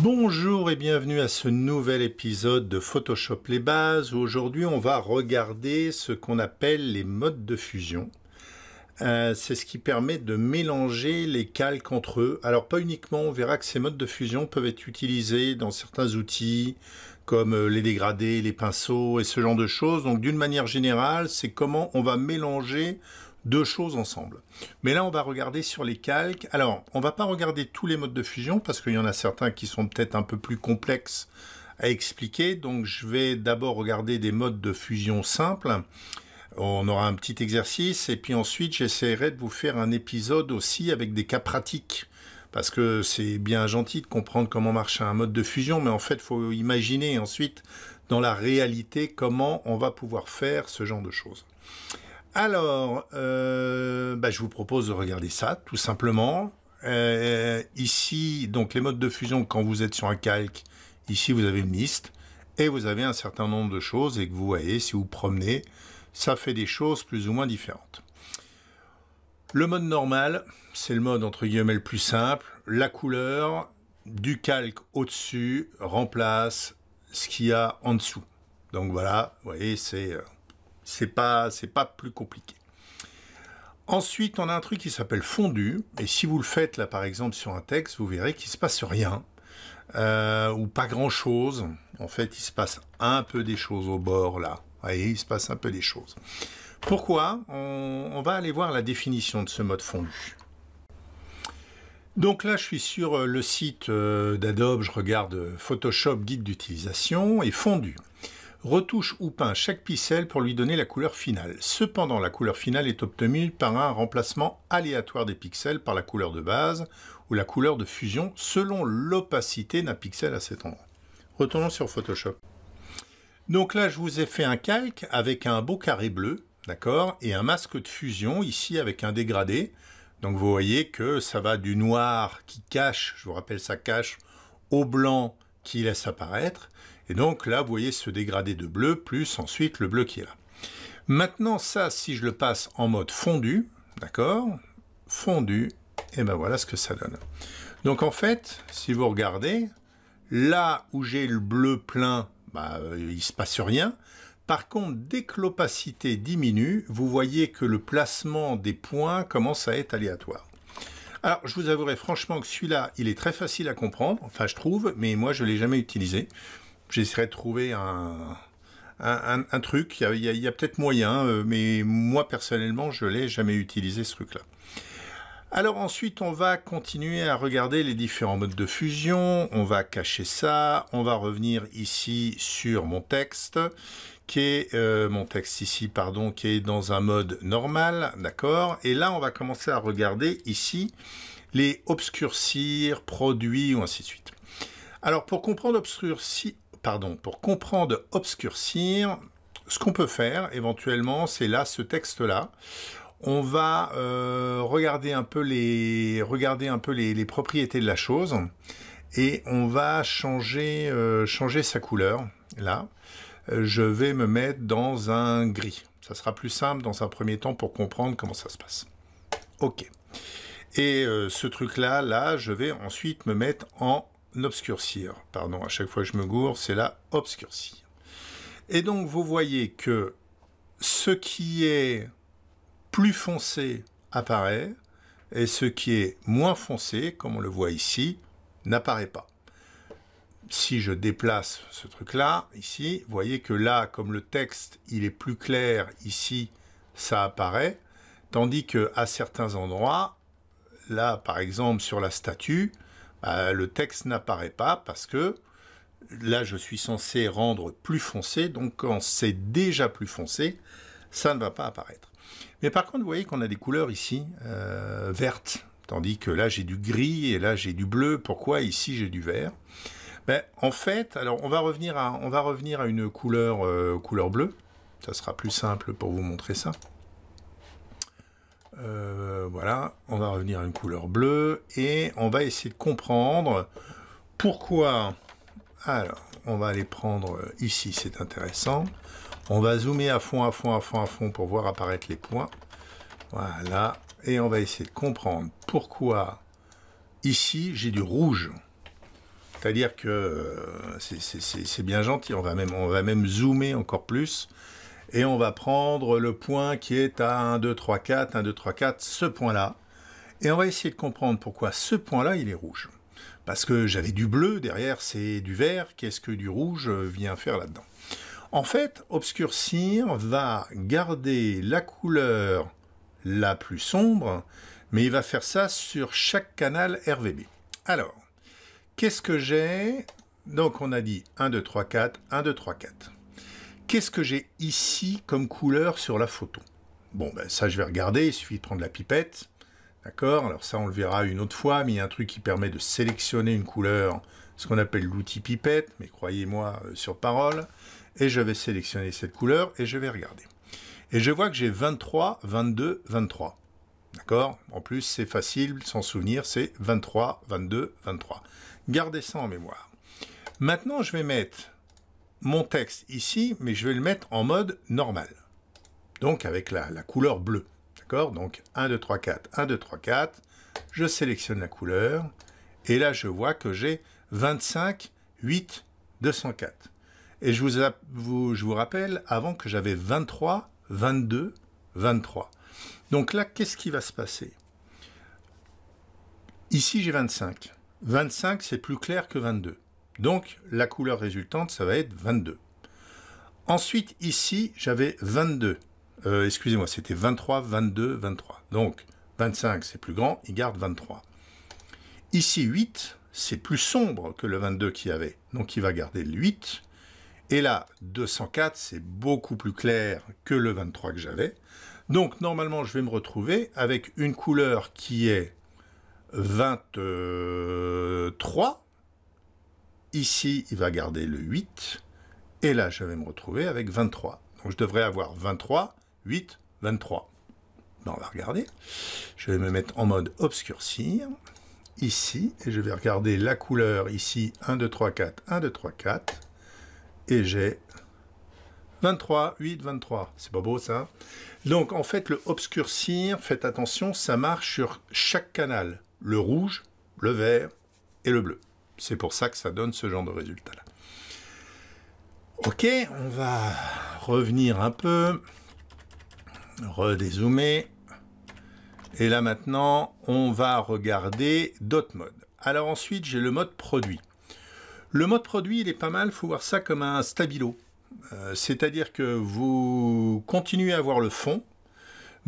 Bonjour et bienvenue à ce nouvel épisode de Photoshop les bases où aujourd'hui on va regarder ce qu'on appelle les modes de fusion. Euh, c'est ce qui permet de mélanger les calques entre eux. Alors pas uniquement, on verra que ces modes de fusion peuvent être utilisés dans certains outils comme euh, les dégradés, les pinceaux et ce genre de choses. Donc d'une manière générale, c'est comment on va mélanger deux choses ensemble. Mais là, on va regarder sur les calques. Alors, on va pas regarder tous les modes de fusion parce qu'il y en a certains qui sont peut-être un peu plus complexes à expliquer. Donc, je vais d'abord regarder des modes de fusion simples. On aura un petit exercice et puis ensuite, j'essaierai de vous faire un épisode aussi avec des cas pratiques. Parce que c'est bien gentil de comprendre comment marche un mode de fusion, mais en fait, il faut imaginer ensuite dans la réalité comment on va pouvoir faire ce genre de choses. Alors, euh, bah, je vous propose de regarder ça, tout simplement. Euh, ici, donc les modes de fusion, quand vous êtes sur un calque, ici vous avez une liste et vous avez un certain nombre de choses et que vous voyez, si vous promenez, ça fait des choses plus ou moins différentes. Le mode normal, c'est le mode entre guillemets le plus simple. La couleur du calque au-dessus remplace ce qu'il y a en dessous. Donc voilà, vous voyez, c'est... Euh, c'est pas, pas plus compliqué. Ensuite, on a un truc qui s'appelle fondu. Et si vous le faites là, par exemple, sur un texte, vous verrez qu'il se passe rien. Euh, ou pas grand chose. En fait, il se passe un peu des choses au bord là. Vous voyez, il se passe un peu des choses. Pourquoi on va aller voir la définition de ce mode fondu. Donc là, je suis sur euh, le site euh, d'Adobe, je regarde Photoshop guide d'utilisation et fondu retouche ou peint chaque pixel pour lui donner la couleur finale. Cependant, la couleur finale est obtenue par un remplacement aléatoire des pixels par la couleur de base ou la couleur de fusion selon l'opacité d'un pixel à cet endroit. Retournons sur Photoshop. Donc là, je vous ai fait un calque avec un beau carré bleu, d'accord, et un masque de fusion ici avec un dégradé. Donc vous voyez que ça va du noir qui cache, je vous rappelle ça cache, au blanc qui laisse apparaître, et donc là, vous voyez ce dégradé de bleu, plus ensuite le bleu qui est là. Maintenant, ça, si je le passe en mode fondu, d'accord Fondu, et ben voilà ce que ça donne. Donc en fait, si vous regardez, là où j'ai le bleu plein, il bah, euh, il se passe rien. Par contre, dès que l'opacité diminue, vous voyez que le placement des points commence à être aléatoire. Alors, je vous avouerai franchement que celui-là, il est très facile à comprendre, enfin je trouve, mais moi je ne l'ai jamais utilisé j'essaierai de trouver un, truc. Il y a, peut-être moyen, euh, mais moi personnellement, je ne l'ai jamais utilisé ce truc-là. Alors ensuite, on va continuer à regarder les différents modes de fusion, on va cacher ça, on va revenir ici sur mon texte, qui est, euh, mon texte ici, pardon, qui est dans un mode normal, d'accord Et là, on va commencer à regarder ici les obscurcir, produits, ou ainsi de suite. Alors pour comprendre obscurcir, pardon, pour comprendre, obscurcir, ce qu'on peut faire éventuellement, c'est là ce texte-là. On va euh, regarder un peu les, regarder un peu les, propriétés de la chose et on va changer, euh, changer sa couleur. Là, euh, je vais me mettre dans un gris. Ça sera plus simple dans un premier temps pour comprendre comment ça se passe. Ok. Et ce truc-là, là, je vais ensuite me mettre en obscurcir. Pardon, à chaque fois que je me gourre, c'est la obscurcir. Et donc vous voyez que ce qui est plus foncé apparaît et ce qui est moins foncé, comme on le voit ici, n'apparaît pas. Si je déplace ce truc-là, ici, vous voyez que là, comme le texte, il est plus clair, ici, ça apparaît, tandis que à certains endroits, là, par exemple, sur la statue, bah, le texte n'apparaît pas parce que là, je suis censé rendre plus foncé. Donc, quand c'est déjà plus foncé, ça ne va pas apparaître. Mais par contre, vous voyez qu'on a des couleurs ici euh, vertes, tandis que là, j'ai du gris et là, j'ai du bleu. Pourquoi ici, j'ai du vert ben, En fait, alors on va revenir à, une couleur, euh, couleur bleue. Ça sera plus simple pour vous montrer ça. Euh, voilà, on va revenir à une couleur bleue et on va essayer de comprendre pourquoi. Alors, on va aller prendre euh, ici, c'est intéressant. On va zoomer à fond, à fond, à fond, à fond pour voir apparaître les points. Voilà, et on va essayer de comprendre pourquoi ici j'ai du rouge. C'est-à-dire que euh, c'est bien gentil, on va, même, on va même zoomer encore plus et on va prendre le point qui est à 1, 2, 3, 4, 1, 2, 3, 4, ce point-là, et on va essayer de comprendre pourquoi ce point-là, il est rouge. Parce que j'avais du bleu, derrière c'est du vert, qu'est-ce que du rouge vient faire là-dedans En fait, obscurcir va garder la couleur la plus sombre, mais il va faire ça sur chaque canal RVB. Alors, qu'est-ce que j'ai Donc on a dit 1, 2, 3, 4, 1, 2, 3, 4 qu'est-ce que j'ai ici comme couleur sur la photo Bon, ben, ça, je vais regarder. Il suffit de prendre la pipette. D'accord Alors ça, on le verra une autre fois, mais il y a un truc qui permet de sélectionner une couleur, ce qu'on appelle l'outil pipette, mais croyez-moi euh, sur parole. Et je vais sélectionner cette couleur et je vais regarder. Et je vois que j'ai 23, 22, 23. D'accord En plus, c'est facile, sans souvenir, c'est 23, 22, 23. Gardez ça en mémoire. Maintenant, je vais mettre mon texte ici, mais je vais le mettre en mode normal. Donc avec la, couleur bleue. D'accord Donc 1, 2, 3, 4, 1, 2, 3, 4. Je sélectionne la couleur. Et là, je vois que j'ai 25, 8, 204. Et je vous, je vous rappelle, avant que j'avais 23, 22, 23. Donc là, qu'est-ce qui va se passer Ici, j'ai 25. 25, c'est plus clair que 22. Donc la couleur résultante, ça va être 22. Ensuite, ici, j'avais 22. Euh, excusez-moi, c'était 23, 22, 23. Donc 25, c'est plus grand, il garde 23. Ici, 8, c'est plus sombre que le 22 qu'il y avait. Donc il va garder le 8. Et là, 204, c'est beaucoup plus clair que le 23 que j'avais. Donc normalement, je vais me retrouver avec une couleur qui est 23, Ici, il va garder le 8. Et là, je vais me retrouver avec 23. Donc je devrais avoir 23, 8, 23. on va regarder. Je vais me mettre en mode obscurcir. Ici, et je vais regarder la couleur ici. 1, 2, 3, 4, 1, 2, 3, 4. Et j'ai 23, 8, 23. C'est pas beau ça hein Donc en fait, le obscurcir, faites attention, ça marche sur chaque canal. Le rouge, le vert et le bleu. C'est pour ça que ça donne ce genre de résultat-là. Ok, on va revenir un peu, redézoomer. Et là maintenant, on va regarder d'autres modes. Alors ensuite, j'ai le mode produit. Le mode produit, il est pas mal, il faut voir ça comme un stabilo. Euh, c'est-à-dire que vous continuez à voir le fond,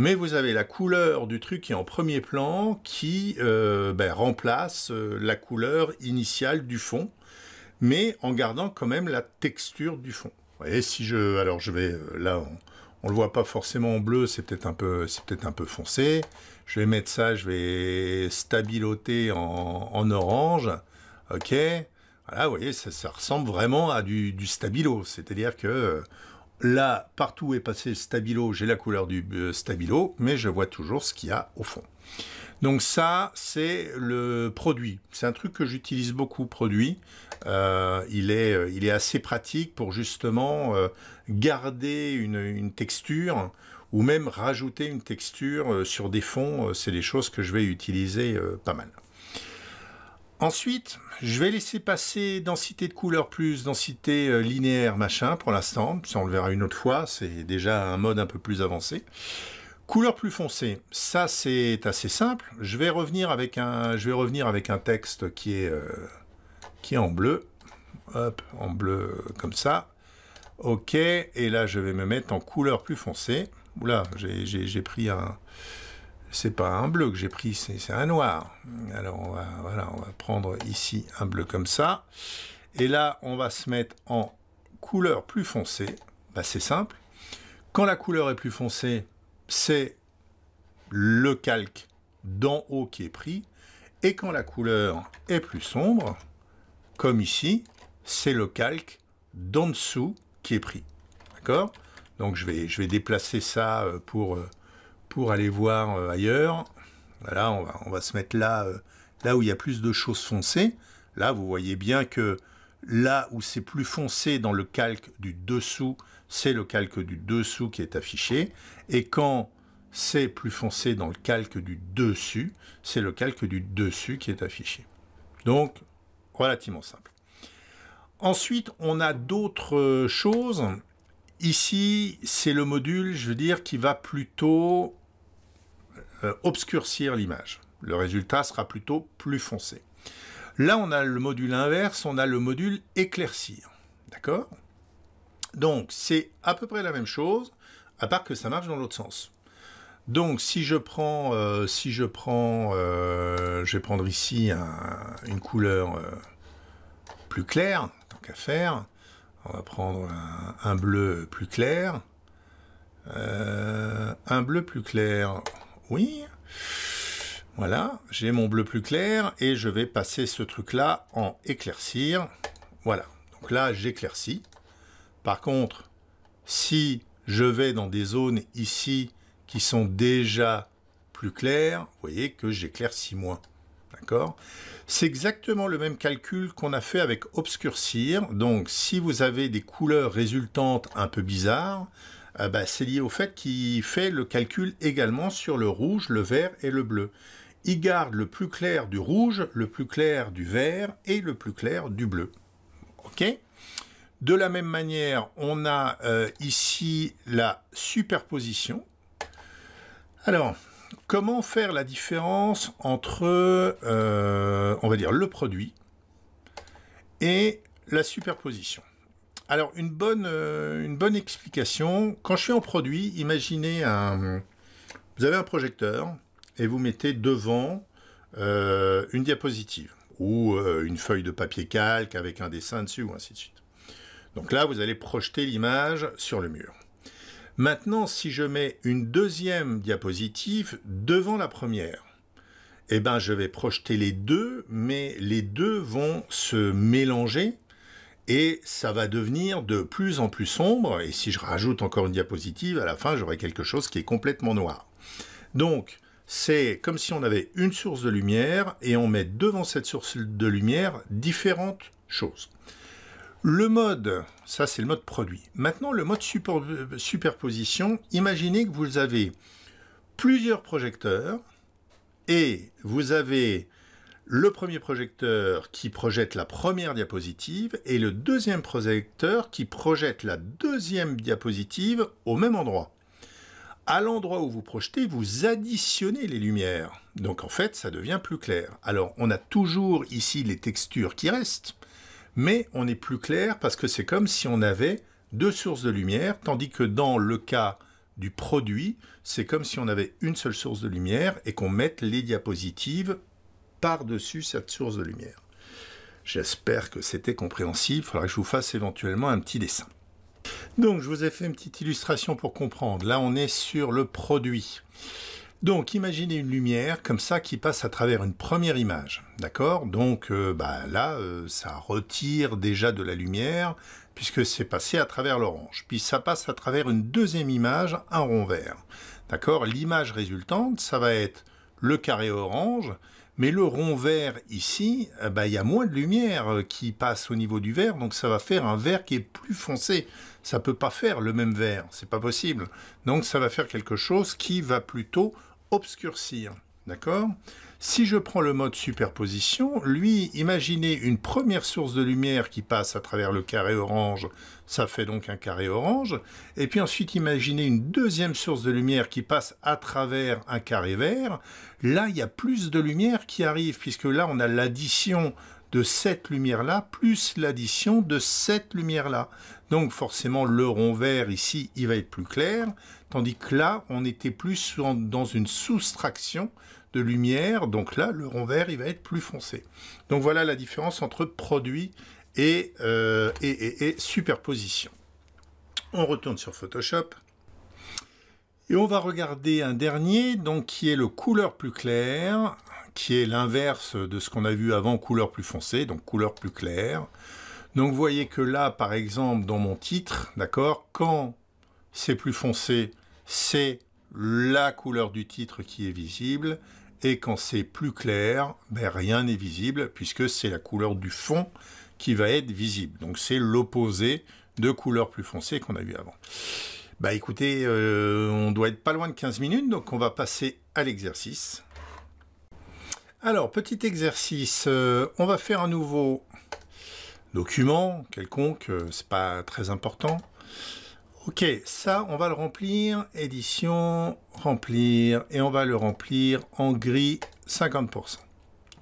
mais vous avez la couleur du truc qui est en premier plan qui euh, ben, remplace euh, la couleur initiale du fond, mais en gardant quand même la texture du fond. Et si je... Alors je vais... Euh, là, on ne le voit pas forcément en bleu, c'est peut-être un, peu, peut un peu foncé. Je vais mettre ça, je vais stabiloter en, orange. OK. Voilà, vous voyez, ça, ressemble vraiment à du, stabilo. C'est-à-dire que Là, partout est passé Stabilo, j'ai la couleur du euh, Stabilo, mais je vois toujours ce qu'il y a au fond. Donc ça, c'est le produit. C'est un truc que j'utilise beaucoup, produit. Euh, euh, il, est, assez pratique pour justement garder une, texture ou même rajouter une texture sur des fonds. C'est des choses que je vais utiliser pas mal. Ensuite, je vais laisser passer densité de couleur plus densité euh, linéaire machin pour l'instant. Ça, on le verra une autre fois. C'est déjà un mode un peu plus avancé. Couleur plus foncée, ça c'est assez simple. Je vais revenir avec un, je vais revenir avec un texte qui est, euh, qui est en bleu. Hop, en bleu comme ça. Ok, et là je vais me mettre en couleur plus foncée. Oula, j'ai pris un c'est pas un bleu que j'ai pris, c'est un noir. Alors on va, prendre ici un bleu comme ça. Et là, on va se mettre en couleur plus foncée. Bah, c'est simple. Quand la couleur est plus foncée, c'est le calque d'en haut qui est pris. Et quand la couleur est plus sombre, comme ici, c'est le calque d'en dessous qui est pris. D'accord Donc je vais, je vais déplacer ça euh, pour euh, pour aller voir euh, ailleurs. Voilà, on va, se mettre là, euh, là où il y a plus de choses foncées. Là, vous voyez bien que là où c'est plus foncé dans le calque du dessous, c'est le calque du dessous qui est affiché. Et quand c'est plus foncé dans le calque du dessus, c'est le calque du dessus qui est affiché. Donc, relativement simple. Ensuite, on a d'autres euh, choses. Ici, c'est le module, je veux dire, qui va plutôt euh, obscurcir l'image. Le résultat sera plutôt plus foncé. Là, on a le module inverse, on a le module éclaircir. D'accord Donc, c'est à peu près la même chose, à part que ça marche dans l'autre sens. Donc, si je prends, euh, si je prends, euh, je vais prendre ici une couleur plus claire, tant qu'à faire. On va prendre un bleu plus clair. un bleu plus clair, oui. Voilà, j'ai mon bleu plus clair et je vais passer ce truc-là en éclaircir. Voilà, donc là j'éclaircis. Par contre, si je vais dans des zones ici qui sont déjà plus claires, vous voyez que j'éclaircis moins. D'accord C'est exactement le même calcul qu'on a fait avec obscurcir. Donc si vous avez des couleurs résultantes un peu bizarres, euh, bah, c'est lié au fait qu'il fait le calcul également sur le rouge, le vert et le bleu. Il garde le plus clair du rouge, le plus clair du vert et le plus clair du bleu. OK De la même manière, on a euh, ici la superposition. Alors, comment faire la différence entre, euh, on va dire, le produit et la superposition alors, une bonne, euh, une bonne explication. Quand je suis en produit, imaginez un. Vous avez un projecteur et vous mettez devant euh, une diapositive ou euh, une feuille de papier calque avec un dessin dessus ou ainsi de suite. Donc là, vous allez projeter l'image sur le mur. Maintenant, si je mets une deuxième diapositive devant la première, eh ben, je vais projeter les deux, mais les deux vont se mélanger et ça va devenir de plus en plus sombre, et si je rajoute encore une diapositive, à la fin j'aurai quelque chose qui est complètement noir. Donc, c'est comme si on avait une source de lumière et on met devant cette source de lumière différentes choses. Le mode, ça c'est le mode produit. Maintenant, le mode superposition, imaginez que vous avez plusieurs projecteurs et vous avez le premier projecteur qui projette la première diapositive et le deuxième projecteur qui projette la deuxième diapositive au même endroit. À l'endroit où vous projetez, vous additionnez les lumières. Donc en fait, ça devient plus clair. Alors on a toujours ici les textures qui restent, mais on est plus clair parce que c'est comme si on avait deux sources de lumière, tandis que dans le cas du produit, c'est comme si on avait une seule source de lumière et qu'on mette les diapositives par-dessus cette source de lumière. J'espère que c'était compréhensible. Il faudra que je vous fasse éventuellement un petit dessin. Donc, je vous ai fait une petite illustration pour comprendre. Là, on est sur le produit. Donc, imaginez une lumière comme ça qui passe à travers une première image, d'accord Donc, euh, bah, là, euh, ça retire déjà de la lumière puisque c'est passé à travers l'orange. Puis ça passe à travers une deuxième image, un rond vert, d'accord L'image résultante, ça va être le carré orange mais le rond vert ici, eh ben, il y a moins de lumière euh, qui passe au niveau du vert, donc ça va faire un vert qui est plus foncé. Ça peut pas faire le même vert, c'est pas possible. Donc ça va faire quelque chose qui va plutôt obscurcir, d'accord si je prends le mode superposition, lui, imaginez une première source de lumière qui passe à travers le carré orange, ça fait donc un carré orange, et puis ensuite imaginez une deuxième source de lumière qui passe à travers un carré vert, là il y a plus de lumière qui arrive, puisque là on a l'addition de cette lumière-là, plus l'addition de cette lumière-là. Donc forcément le rond vert ici, il va être plus clair, tandis que là on était plus dans une soustraction, de lumière, donc là, le rond vert, il va être plus foncé. Donc voilà la différence entre produit euh, et, et, et, superposition. On retourne sur Photoshop. Et on va regarder un dernier, donc qui est le couleur plus claire, qui est l'inverse de ce qu'on a vu avant, couleur plus foncée, donc couleur plus claire. Donc vous voyez que là, par exemple, dans mon titre, d'accord, quand c'est plus foncé, c'est la couleur du titre qui est visible, et quand c'est plus clair, ben rien n'est visible, puisque c'est la couleur du fond qui va être visible. Donc c'est l'opposé de couleur plus foncée qu'on a vu avant. Bah écoutez, euh, on doit être pas loin de 15 minutes, donc on va passer à l'exercice. Alors, petit exercice, euh, on va faire un nouveau document quelconque, euh, c'est pas très important. Ok, ça, on va le remplir, édition, remplir, et on va le remplir en gris 50%.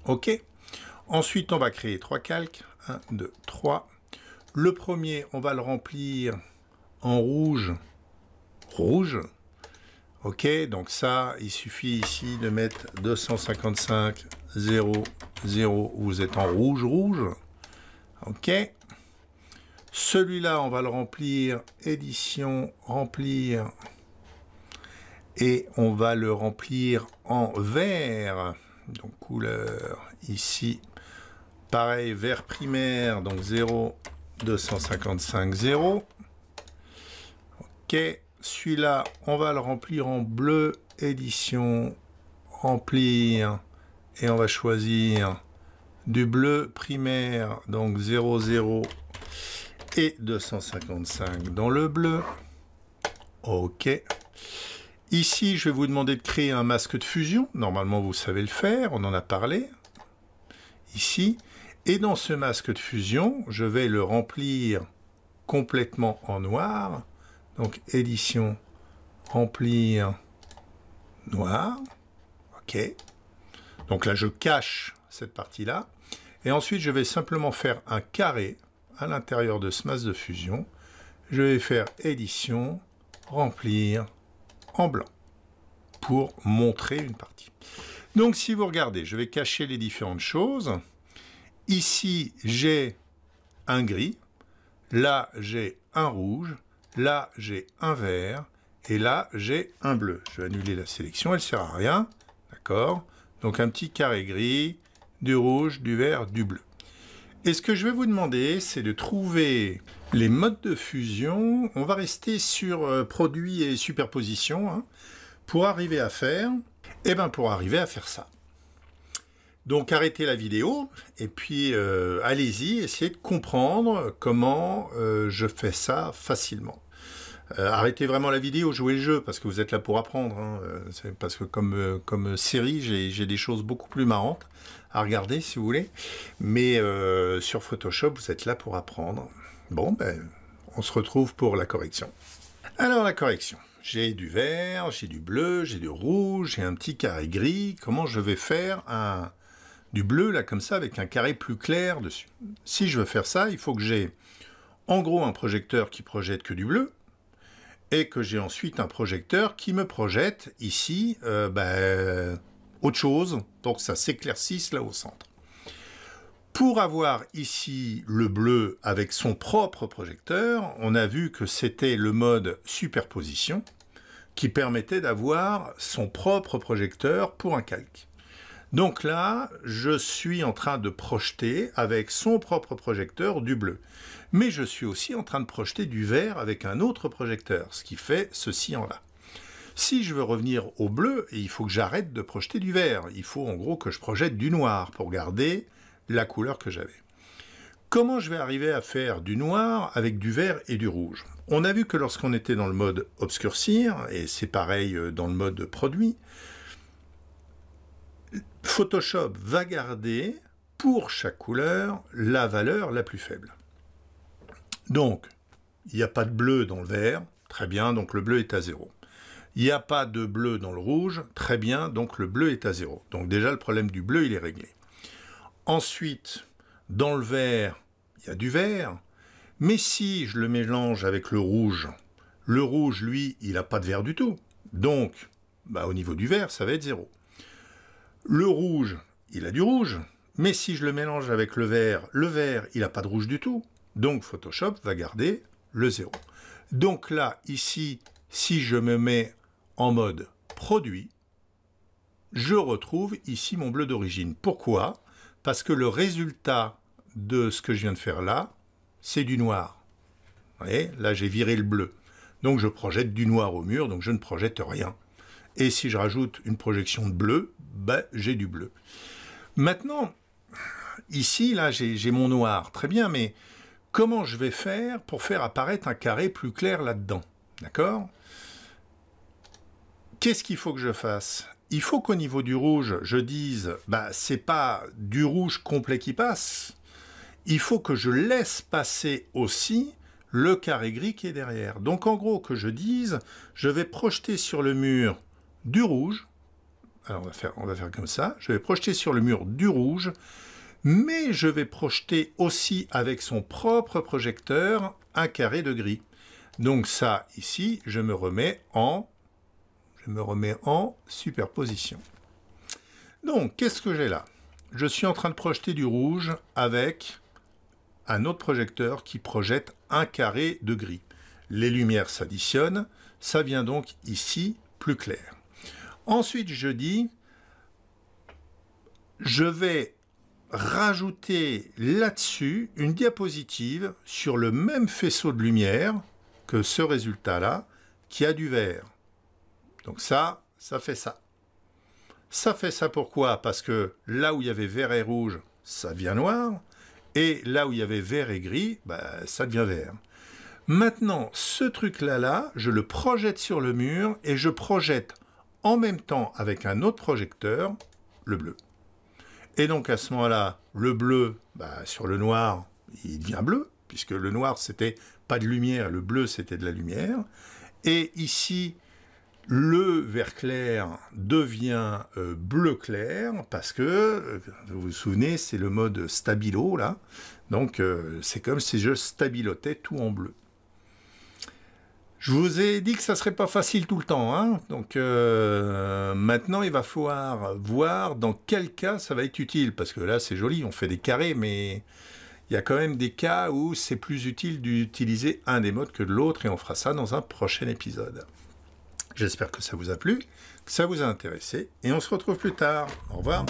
Ok Ensuite, on va créer trois calques. 1, 2, 3. Le premier, on va le remplir en rouge. Rouge. Ok, donc ça, il suffit ici de mettre 255, 0, 0. Vous êtes en rouge, rouge. Ok. Celui-là, on va le remplir, édition, remplir, et on va le remplir en vert, donc couleur, ici, pareil, vert primaire, donc 0, 255, 0. Ok, celui-là, on va le remplir en bleu, édition, remplir, et on va choisir du bleu primaire, donc 0, et 255 dans le bleu. OK. Ici, je vais vous demander de créer un masque de fusion. Normalement, vous savez le faire, on en a parlé. Ici. Et dans ce masque de fusion, je vais le remplir complètement en noir. Donc, édition, remplir, noir. OK. Donc là, je cache cette partie-là. Et ensuite, je vais simplement faire un carré à l'intérieur de ce masque de fusion. Je vais faire édition, remplir en blanc pour montrer une partie. Donc si vous regardez, je vais cacher les différentes choses. Ici, j'ai un gris, là j'ai un rouge, là j'ai un vert, et là j'ai un bleu. Je vais annuler la sélection, elle sert à rien, d'accord Donc un petit carré gris, du rouge, du vert, du bleu. Et ce que je vais vous demander, c'est de trouver les modes de fusion. On va rester sur euh, produits et superposition hein, pour arriver à faire. Et eh ben pour arriver à faire ça. Donc arrêtez la vidéo et puis euh, allez-y, essayez de comprendre comment euh, je fais ça facilement. Euh, arrêtez vraiment la vidéo, jouez le jeu, parce que vous êtes là pour apprendre. Hein. Euh, parce que comme, euh, série, j'ai des choses beaucoup plus marrantes à regarder, si vous voulez. Mais sur Photoshop, vous êtes là pour apprendre. Bon, ben, on se retrouve pour la correction. Alors, la correction. J'ai du vert, j'ai du bleu, j'ai du rouge, j'ai un petit carré gris. Comment je vais faire un, du bleu, là, comme ça, avec un carré plus clair dessus Si je veux faire ça, il faut que j'ai, en gros, un projecteur qui projette que du bleu et que j'ai ensuite un projecteur qui me projette ici euh, ben, autre chose, donc ça s'éclaircisse là au centre. Pour avoir ici le bleu avec son propre projecteur, on a vu que c'était le mode superposition qui permettait d'avoir son propre projecteur pour un calque. Donc là, je suis en train de projeter avec son propre projecteur du bleu. Mais je suis aussi en train de projeter du vert avec un autre projecteur, ce qui fait ceci en là. Si je veux revenir au bleu, il faut que j'arrête de projeter du vert. Il faut en gros que je projette du noir pour garder la couleur que j'avais. Comment je vais arriver à faire du noir avec du vert et du rouge On a vu que lorsqu'on était dans le mode obscurcir, et c'est pareil euh, dans le mode produit, Photoshop va garder pour chaque couleur la valeur la plus faible. Donc, il n'y a pas de bleu dans le vert, très bien, donc le bleu est à zéro. Il n'y a pas de bleu dans le rouge, très bien, donc le bleu est à zéro. Donc déjà, le problème du bleu, il est réglé. Ensuite, dans le vert, il y a du vert, mais si je le mélange avec le rouge, le rouge, lui, il n'a pas de vert du tout. Donc, bah, au niveau du vert, ça va être zéro. Le rouge, il a du rouge, mais si je le mélange avec le vert, le vert, il n'a pas de rouge du tout. Donc Photoshop va garder le zéro. Donc là, ici, si je me mets en mode produit, je retrouve ici mon bleu d'origine. Pourquoi Parce que le résultat de ce que je viens de faire là, c'est du noir. Vous voyez, là j'ai viré le bleu. Donc je projette du noir au mur, donc je ne projette rien. Et si je rajoute une projection de bleu, ben, j'ai du bleu. Maintenant, ici, là, j'ai mon noir. Très bien, mais comment je vais faire pour faire apparaître un carré plus clair là-dedans D'accord Qu'est-ce qu'il faut que je fasse Il faut qu'au niveau du rouge, je dise, ce bah, c'est pas du rouge complet qui passe. Il faut que je laisse passer aussi le carré gris qui est derrière. Donc en gros, que je dise, je vais projeter sur le mur du rouge. Alors on va faire, on va faire comme ça. Je vais projeter sur le mur du rouge, mais je vais projeter aussi avec son propre projecteur un carré de gris. Donc ça, ici, je me remets en, je me remets en superposition. Donc, qu'est-ce que j'ai là Je suis en train de projeter du rouge avec un autre projecteur qui projette un carré de gris. Les lumières s'additionnent, ça vient donc ici plus clair. Ensuite, je dis, je vais rajouter là-dessus une diapositive sur le même faisceau de lumière que ce résultat-là, qui a du vert. Donc ça, ça fait ça. Ça fait ça pourquoi Parce que là où il y avait vert et rouge, ça devient noir, et là où il y avait vert et gris, bah, ça devient vert. Maintenant, ce truc-là, là, je le projette sur le mur et je projette en même temps avec un autre projecteur, le bleu. Et donc à ce moment-là, le bleu, bah, sur le noir, il devient bleu, puisque le noir, c'était pas de lumière, le bleu, c'était de la lumière. Et ici, le vert clair devient euh, bleu clair parce que, euh, vous vous souvenez, c'est le mode stabilo là. Donc euh, c'est comme si je stabilotais tout en bleu. Je vous ai dit que ça ne serait pas facile tout le temps, hein. donc euh, maintenant il va falloir voir dans quel cas ça va être utile, parce que là c'est joli, on fait des carrés, mais il y a quand même des cas où c'est plus utile d'utiliser un des modes que l'autre, et on fera ça dans un prochain épisode. J'espère que ça vous a plu, que ça vous a intéressé, et on se retrouve plus tard. Au revoir.